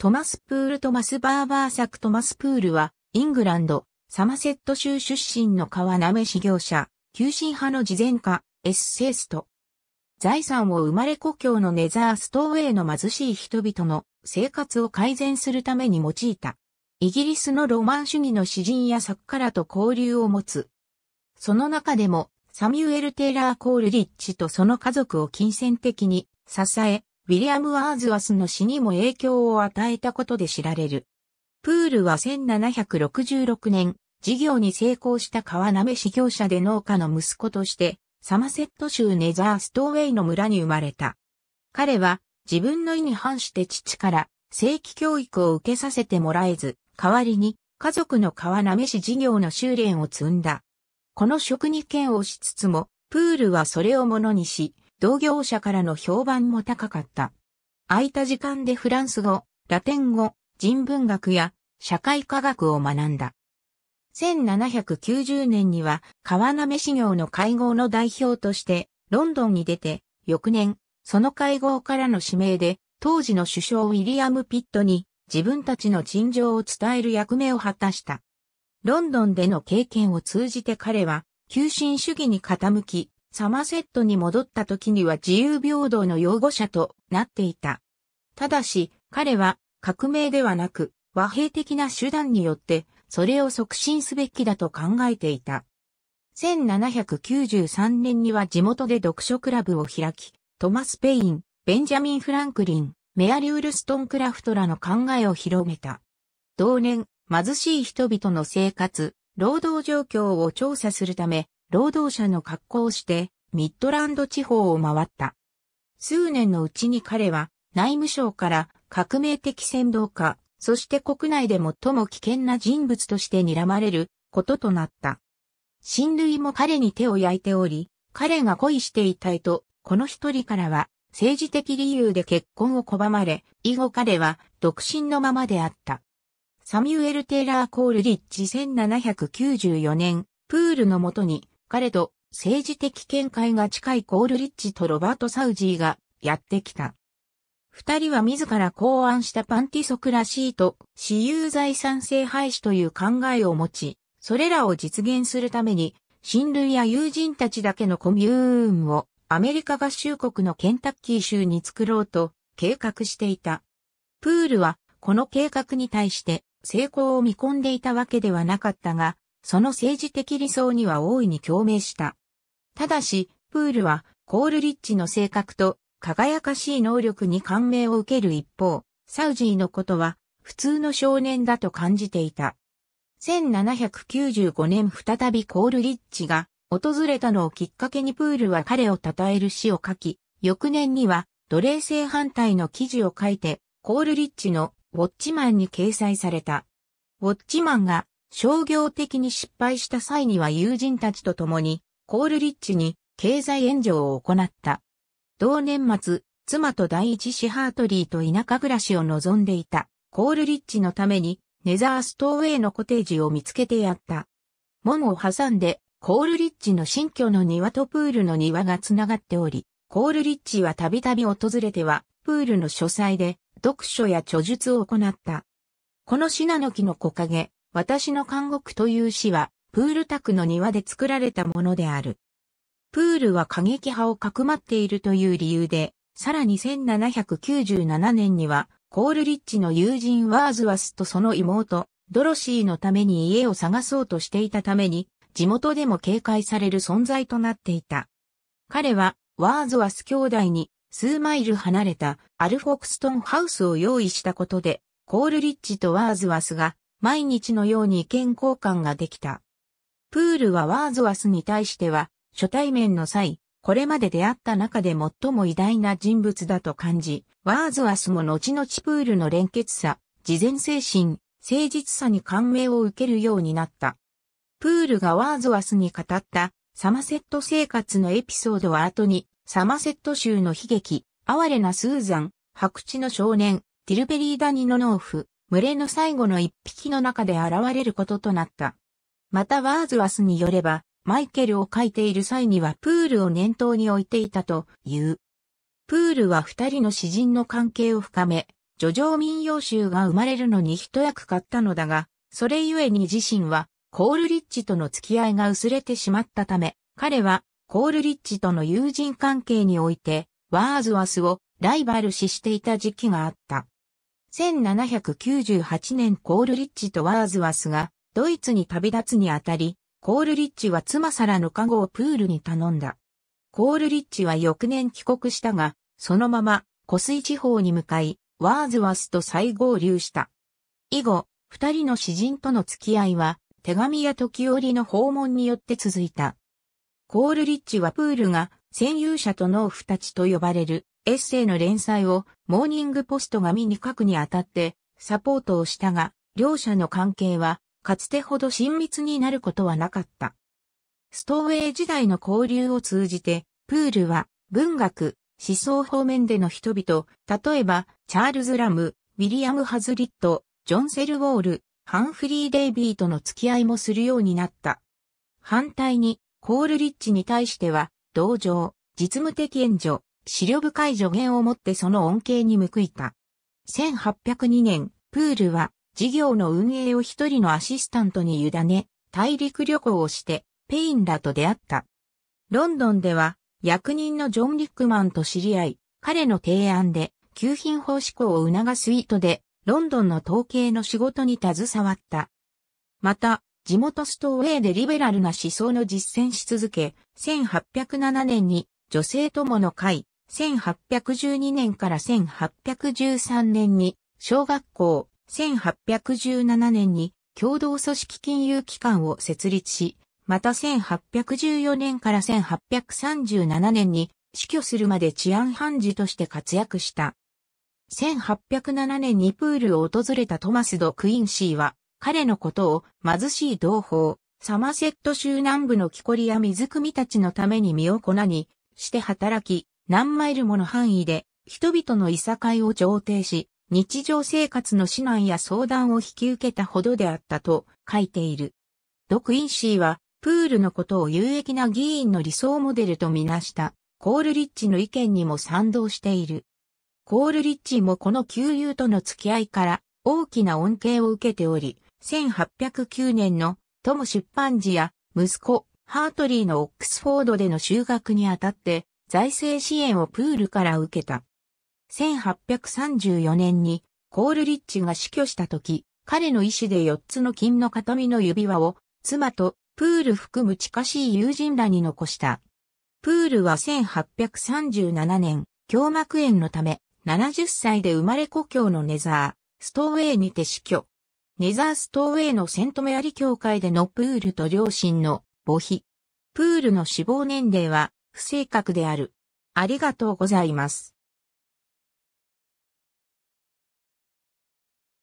トマスプール・トマス・バーバー作トマスプールは、イングランド、サマセット州出身の川舐め修行者、急進派の慈善家、エッセイスト。財産を生まれ故郷のネザーストーウェイの貧しい人々の生活を改善するために用いた。イギリスのロマン主義の詩人や作家らと交流を持つ。その中でも、サミュエル・テイラー・コールリッチとその家族を金銭的に支え、ウィリアム・アーズワスの死にも影響を与えたことで知られる。プールは1766年、事業に成功した川め市業者で農家の息子として、サマセット州ネザーストウェイの村に生まれた。彼は自分の意に反して父から正規教育を受けさせてもらえず、代わりに家族の川め市事業の修練を積んだ。この職にを押しつつも、プールはそれをものにし、同業者からの評判も高かった。空いた時間でフランス語、ラテン語、人文学や社会科学を学んだ。1790年には川鍋修行の会合の代表としてロンドンに出て、翌年、その会合からの指名で、当時の首相ウィリアム・ピットに自分たちの陳情を伝える役目を果たした。ロンドンでの経験を通じて彼は、急進主義に傾き、サマセットに戻った時には自由平等の擁護者となっていた。ただし、彼は革命ではなく和平的な手段によってそれを促進すべきだと考えていた。1793年には地元で読書クラブを開き、トマス・ペイン、ベンジャミン・フランクリン、メアリ・ウルストン・クラフトらの考えを広めた。同年、貧しい人々の生活、労働状況を調査するため、労働者の格好をしてミッドランド地方を回った。数年のうちに彼は内務省から革命的扇動家、そして国内で最も危険な人物として睨まれることとなった。親類も彼に手を焼いており、彼が恋していたいと、この一人からは政治的理由で結婚を拒まれ、以後彼は独身のままであった。サミュエル・テイラー・コールリッチ1794年、プールのもとに彼と政治的見解が近いコールリッチとロバート・サウジーがやってきた。二人は自ら考案したパンティソクラシーと私有財産制廃止という考えを持ち、それらを実現するために、親類や友人たちだけのコミューンをアメリカ合衆国のケンタッキー州に作ろうと計画していた。プールはこの計画に対して成功を見込んでいたわけではなかったが、その政治的理想には大いに共鳴した。ただし、プールは、コールリッチの性格と、輝かしい能力に感銘を受ける一方、サウジーのことは、普通の少年だと感じていた。1795年再びコールリッチが訪れたのをきっかけにプールは彼を称える詩を書き、翌年には奴隷制反対の記事を書いて、コールリッチのウォッチマンに掲載された。ウォッチマンが商業的に失敗した際には友人たちと共に、コールリッチに経済援助を行った。同年末、妻と第一シハートリーと田舎暮らしを望んでいた、コールリッチのために、ネザーストーウェイのコテージを見つけてやった。門を挟んで、コールリッチの新居の庭とプールの庭がつながっており、コールリッチはたびたび訪れては、プールの書斎で、読書や著述を行った。このシナノキの木陰、私の監獄という詩は、プール宅の庭で作られたものである。プールは過激派をかくまっているという理由で、さらに1797年には、コールリッチの友人ワーズワスとその妹、ドロシーのために家を探そうとしていたために、地元でも警戒される存在となっていた。彼は、ワーズワス兄弟に、数マイル離れたアルフォクストンハウスを用意したことで、コールリッチとワーズワスが毎日のように意見交換ができた。プールはワーズワスに対しては、初対面の際、これまで出会った中で最も偉大な人物だと感じ、ワーズワスも後々プールの連結さ、事前精神、誠実さに感銘を受けるようになった。プールがワーズワスに語ったサマセット生活のエピソードは後に、サマセット州の悲劇、哀れなスーザン、白地の少年、ティルベリーダニの農夫、群れの最後の一匹の中で現れることとなった。またワーズワスによれば、マイケルを描いている際にはプールを念頭に置いていたという。プールは二人の詩人の関係を深め、叙情民謡集が生まれるのに一役買ったのだが、それゆえに自身はコールリッチとの付き合いが薄れてしまったため、彼はコールリッチとの友人関係において、ワーズワスをライバル視していた時期があった。1798年コールリッチとワーズワスがドイツに旅立つにあたり、コールリッチは妻サラの加護をプールに頼んだ。コールリッチは翌年帰国したが、そのまま湖水地方に向かい、ワーズワスと再合流した。以後、二人の詩人との付き合いは、手紙や時折の訪問によって続いた。コールリッチはプールが、占有者と農夫たちと呼ばれるエッセイの連載をモーニングポストが見に書くにあたってサポートをしたが、両者の関係はかつてほど親密になることはなかった。ストーウェイ時代の交流を通じて、プールは文学、思想方面での人々、例えば、チャールズ・ラム、ウィリアム・ハズリット、ジョン・セル・ウォール、ハンフリー・デイビーとの付き合いもするようになった。反対に、コール・リッチに対しては、同情、実務的援助、資料深い助言をもってその恩恵に報いた。1802年、プールは事業の運営を一人のアシスタントに委ね、大陸旅行をして、ペインらと出会った。ロンドンでは、役人のジョン・リックマンと知り合い、彼の提案で、給品法施行を促す意図で、ロンドンの統計の仕事に携わった。また、地元ストーウェイでリベラルな思想の実践し続け、1807年に女性友の会、1812年から1813年に小学校、1817年に共同組織金融機関を設立し、また1814年から1837年に死去するまで治安判事として活躍した。1807年にプールを訪れたトマス・ド・クインシーは、彼のことを貧しい同胞、サマセット州南部の木こりや水汲みたちのために身を粉にして働き、何マイルもの範囲で人々のいさかいを調停し、日常生活の指南や相談を引き受けたほどであったと書いている。ドクインシーは、プールのことを有益な議員の理想モデルとみなした、コールリッチの意見にも賛同している。コールリッチもこの旧友との付き合いから大きな恩恵を受けており、1809年のトム出版時や息子、ハートリーのオックスフォードでの修学にあたって、財政支援をプールから受けた。1834年にコールリッチが死去した時、彼の意思で4つの金の形見の指輪を妻とプール含む近しい友人らに残した。プールは1837年、胸膜炎のため70歳で生まれ故郷のネザー、ストーウェイにて死去。ネザーストーウェイのセントメアリ教会でのプールと両親の母妃。プールの死亡年齢は不正確である。ありがとうございます。